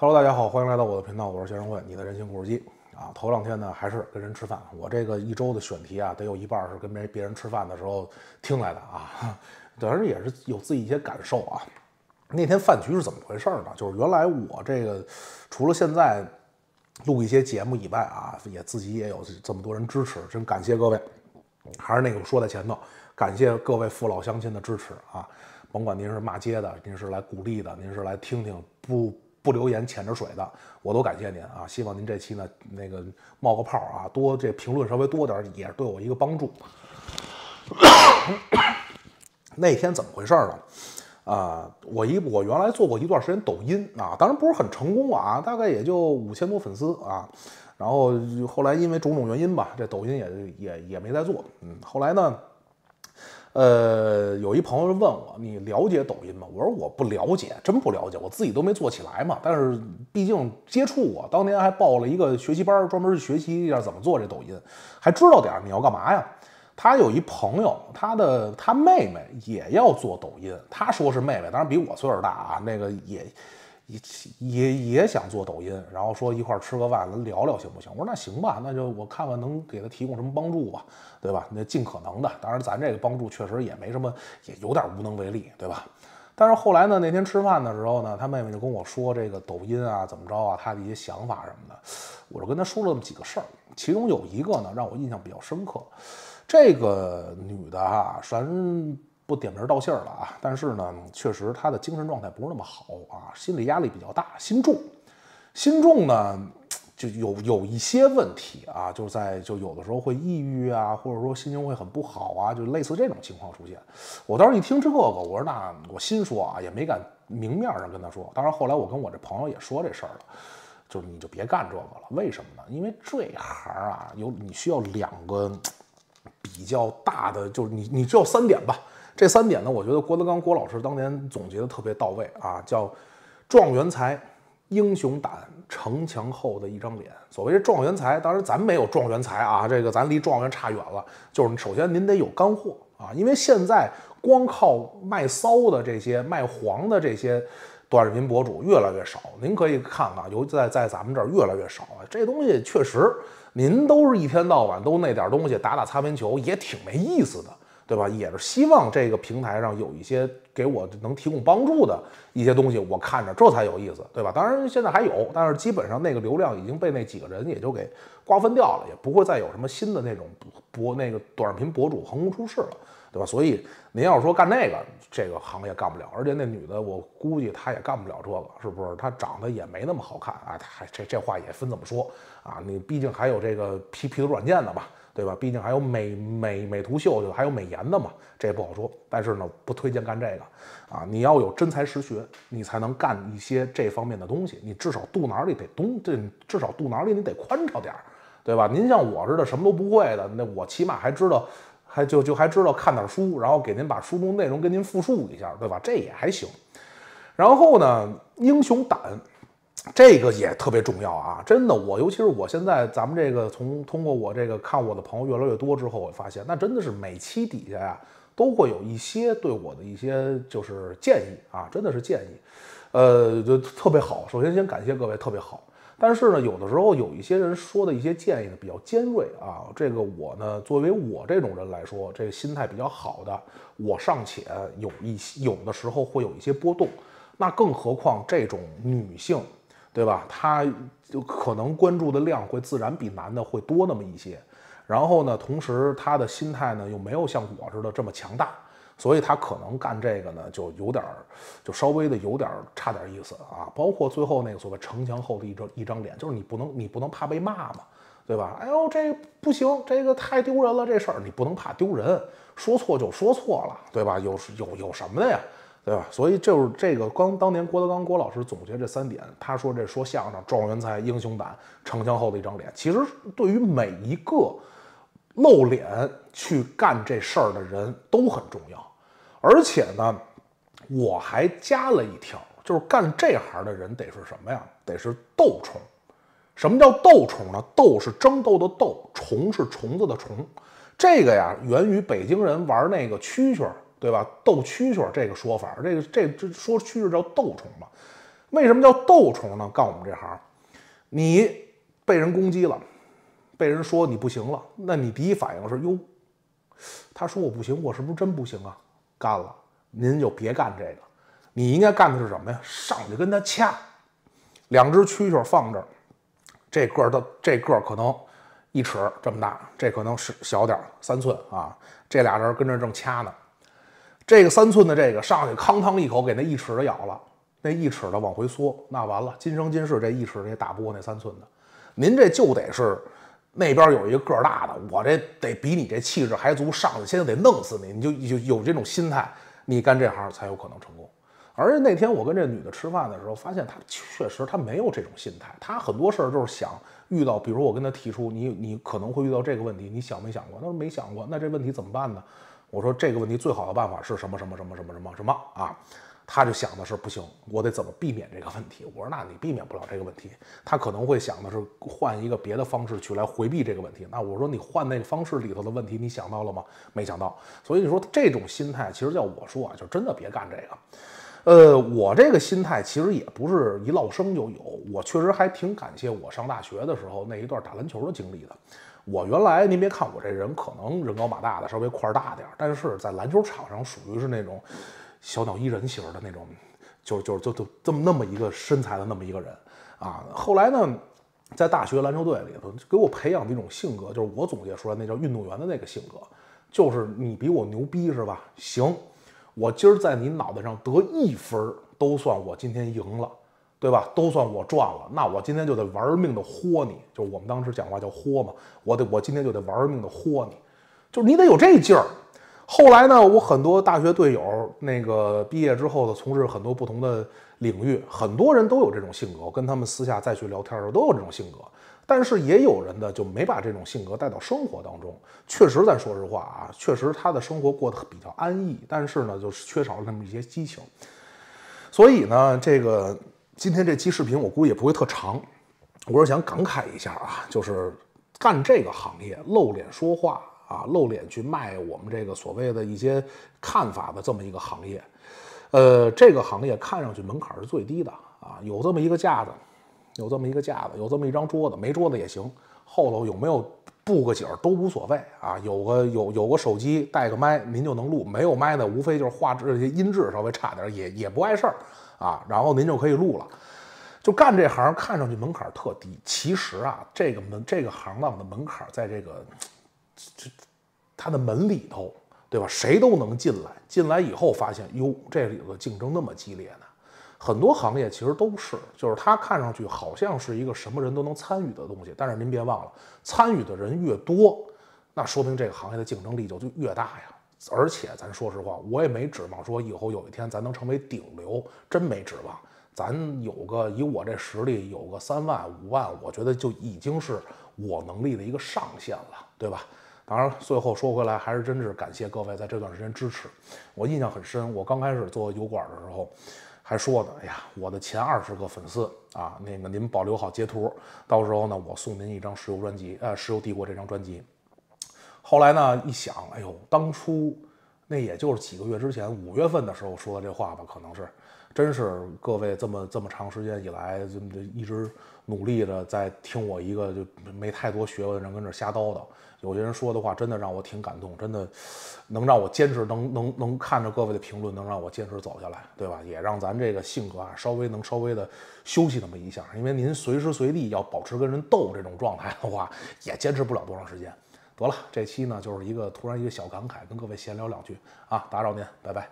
Hello，大家好，欢迎来到我的频道，我是先生会，你的人性故事机啊。头两天呢，还是跟人吃饭，我这个一周的选题啊，得有一半是跟别别人吃饭的时候听来的啊。当是也是有自己一些感受啊。那天饭局是怎么回事呢？就是原来我这个除了现在录一些节目以外啊，也自己也有这么多人支持，真感谢各位。还是那个说在前头，感谢各位父老乡亲的支持啊。甭管您是骂街的，您是来鼓励的，您是来听听不。不留言潜着水的，我都感谢您啊！希望您这期呢那个冒个泡啊，多这评论稍微多点，也是对我一个帮助。那天怎么回事呢？啊，我一我原来做过一段时间抖音啊，当然不是很成功啊，大概也就五千多粉丝啊。然后后来因为种种原因吧，这抖音也也也没再做。嗯，后来呢？呃，有一朋友问我，你了解抖音吗？我说我不了解，真不了解，我自己都没做起来嘛。但是毕竟接触过，当年还报了一个学习班，专门学习一下怎么做这抖音，还知道点你要干嘛呀？他有一朋友，他的他妹妹也要做抖音，他说是妹妹，当然比我岁数大啊，那个也。也也也想做抖音，然后说一块吃个饭，咱聊聊行不行？我说那行吧，那就我看看能给他提供什么帮助吧，对吧？那尽可能的，当然咱这个帮助确实也没什么，也有点无能为力，对吧？但是后来呢，那天吃饭的时候呢，他妹妹就跟我说这个抖音啊怎么着啊，他的一些想法什么的，我就跟他说了这么几个事儿，其中有一个呢让我印象比较深刻，这个女的啊，反正。不点名道姓了啊！但是呢，确实他的精神状态不是那么好啊，心理压力比较大，心重，心重呢就有有一些问题啊，就是在就有的时候会抑郁啊，或者说心情会很不好啊，就类似这种情况出现。我当时一听这个我说那我心说啊，也没敢明面上跟他说。当然后来我跟我这朋友也说这事儿了，就是你就别干这个了。为什么呢？因为这行啊，有你需要两个比较大的，就是你你只有三点吧。这三点呢，我觉得郭德纲郭老师当年总结的特别到位啊，叫“状元才、英雄胆、城墙厚的一张脸”。所谓这状元才，当然咱没有状元才啊，这个咱离状元差远了。就是首先您得有干货啊，因为现在光靠卖骚的这些、卖黄的这些短视频博主越来越少。您可以看啊，尤其在在咱们这儿越来越少。这东西确实，您都是一天到晚都那点东西打打擦边球，也挺没意思的。对吧？也是希望这个平台上有一些给我能提供帮助的一些东西，我看着这才有意思，对吧？当然现在还有，但是基本上那个流量已经被那几个人也就给瓜分掉了，也不会再有什么新的那种博那个短视频博主横空出世了，对吧？所以您要说干那个这个行业干不了，而且那女的我估计她也干不了这个，是不是？她长得也没那么好看啊，还这这话也分怎么说啊？你毕竟还有这个 P P 图软件的吧？对吧？毕竟还有美美美图秀秀，还有美颜的嘛，这也不好说。但是呢，不推荐干这个啊！你要有真才实学，你才能干一些这方面的东西。你至少肚腩里得东，这至少肚腩里你得宽敞点儿，对吧？您像我似的什么都不会的，那我起码还知道，还就就还知道看点书，然后给您把书中内容跟您复述一下，对吧？这也还行。然后呢，英雄胆。这个也特别重要啊！真的，我尤其是我现在咱们这个从通过我这个看我的朋友越来越多之后，我发现那真的是每期底下呀都会有一些对我的一些就是建议啊，真的是建议，呃，就特别好。首先先感谢各位，特别好。但是呢，有的时候有一些人说的一些建议呢比较尖锐啊，这个我呢作为我这种人来说，这个心态比较好的，我尚且有一些有的时候会有一些波动，那更何况这种女性。对吧？他就可能关注的量会自然比男的会多那么一些，然后呢，同时他的心态呢又没有像我似的这么强大，所以他可能干这个呢就有点儿，就稍微的有点儿差点意思啊。包括最后那个所谓城墙厚的一张一张脸，就是你不能你不能怕被骂嘛，对吧？哎呦，这不行，这个太丢人了，这事儿你不能怕丢人，说错就说错了，对吧？有有有什么的呀？对吧？所以就是这个，刚当年郭德纲郭老师总结这三点，他说这说相声，状元才，英雄胆，城墙后的一张脸，其实对于每一个露脸去干这事儿的人都很重要。而且呢，我还加了一条，就是干这行的人得是什么呀？得是斗虫。什么叫斗虫呢？斗是争斗的斗，虫是虫子的虫。这个呀，源于北京人玩那个蛐蛐。对吧？斗蛐蛐这个说法，这个这这说蛐蛐叫斗虫吧？为什么叫斗虫呢？干我们这行，你被人攻击了，被人说你不行了，那你第一反应是：哟，他说我不行，我是不是真不行啊？干了，您就别干这个，你应该干的是什么呀？上去跟他掐，两只蛐蛐放这儿，这个的这个可能一尺这么大，这可能是小点三寸啊，这俩人跟这正掐呢。这个三寸的这个上去，哐当一口给那一尺的咬了，那一尺的往回缩，那完了，今生今世这一尺也打不过那三寸的。您这就得是，那边有一个个儿大的，我这得比你这气质还足，上去先得弄死你，你就就有这种心态，你干这行才有可能成功。而且那天我跟这女的吃饭的时候，发现她确实她没有这种心态，她很多事儿就是想遇到，比如我跟她提出你你可能会遇到这个问题，你想没想过？她说没想过，那这问题怎么办呢？我说这个问题最好的办法是什么什么什么什么什么什么啊？他就想的是不行，我得怎么避免这个问题。我说那你避免不了这个问题，他可能会想的是换一个别的方式去来回避这个问题。那我说你换那个方式里头的问题，你想到了吗？没想到。所以说这种心态，其实要我说啊，就真的别干这个。呃，我这个心态其实也不是一落生就有，我确实还挺感谢我上大学的时候那一段打篮球的经历的。我原来您别看我这人可能人高马大的，稍微块儿大点儿，但是在篮球场上属于是那种小鸟依人型的那种，就就就就这么那么一个身材的那么一个人啊。后来呢，在大学篮球队里头，给我培养的一种性格，就是我总结出来那叫运动员的那个性格，就是你比我牛逼是吧？行。我今儿在你脑袋上得一分都算我今天赢了，对吧？都算我赚了。那我今天就得玩命的豁你，就是我们当时讲话叫豁嘛。我得，我今天就得玩命的豁你，就是你得有这劲儿。后来呢，我很多大学队友，那个毕业之后的从事很多不同的领域，很多人都有这种性格。我跟他们私下再去聊天的时候，都有这种性格。但是也有人的就没把这种性格带到生活当中，确实，咱说实话啊，确实他的生活过得比较安逸，但是呢，就是缺少了那么一些激情。所以呢，这个今天这期视频我估计也不会特长，我是想感慨一下啊，就是干这个行业，露脸说话啊，露脸去卖我们这个所谓的一些看法的这么一个行业，呃，这个行业看上去门槛是最低的啊，有这么一个架子。有这么一个架子，有这么一张桌子，没桌子也行。后头有没有布个景儿都无所谓啊。有个有有个手机带个麦，您就能录。没有麦的，无非就是画质、音质稍微差点，也也不碍事儿啊。然后您就可以录了。就干这行，看上去门槛特低，其实啊，这个门这个行当的门槛在这个这他的门里头，对吧？谁都能进来，进来以后发现，哟，这里头竞争那么激烈呢。很多行业其实都是，就是它看上去好像是一个什么人都能参与的东西，但是您别忘了，参与的人越多，那说明这个行业的竞争力就就越大呀。而且，咱说实话，我也没指望说以后有一天咱能成为顶流，真没指望。咱有个以我这实力，有个三万五万，我觉得就已经是我能力的一个上限了，对吧？当然，最后说回来，还是真是感谢各位在这段时间支持，我印象很深。我刚开始做油管的时候。还说呢，哎呀，我的前二十个粉丝啊，那个您保留好截图，到时候呢，我送您一张石油专辑，呃，石油帝国这张专辑。后来呢，一想，哎呦，当初那也就是几个月之前，五月份的时候说的这话吧，可能是。真是各位这么这么长时间以来，就一直努力的在听我一个就没太多学问的人跟这瞎叨叨。有些人说的话真的让我挺感动，真的能让我坚持，能能能看着各位的评论，能让我坚持走下来，对吧？也让咱这个性格啊稍微能稍微的休息那么一下，因为您随时随地要保持跟人斗这种状态的话，也坚持不了多长时间。得了，这期呢就是一个突然一个小感慨，跟各位闲聊两句啊，打扰您，拜拜。